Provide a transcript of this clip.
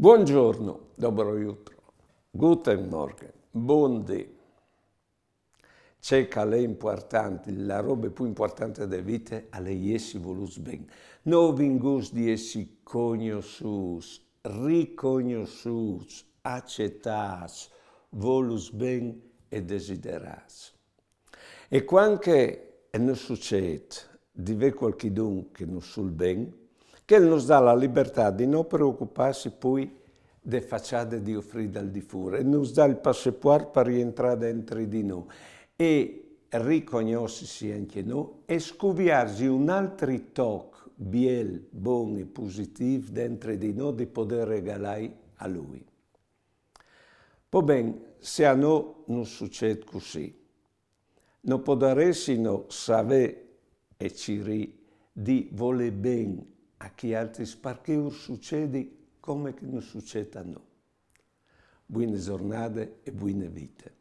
Buongiorno, dobro jutro, guten morgen, buon C'è Cerca le importante, la roba più importante delle vite, alle essi volus ben. Novingus di essi cognosus, riconoscius, accettas, volus ben e desideras. E quando non succede, di ve qualchidun che non sul ben, che nos dà la libertà di non preoccuparsi poi delle facciate di offrire dal di fuori, nos dà il passaporto per rientrare dentro di noi e riconoscersi anche noi e scoviarsi un altro tocco biel, buono e positivo dentro di noi di poter regalare a lui. Po ben, se a noi non succede così, non potressimo sapere e ci ri di voler bene a chi altri sparcheur succede come che non succede a noi. Buone giornate e buone vite.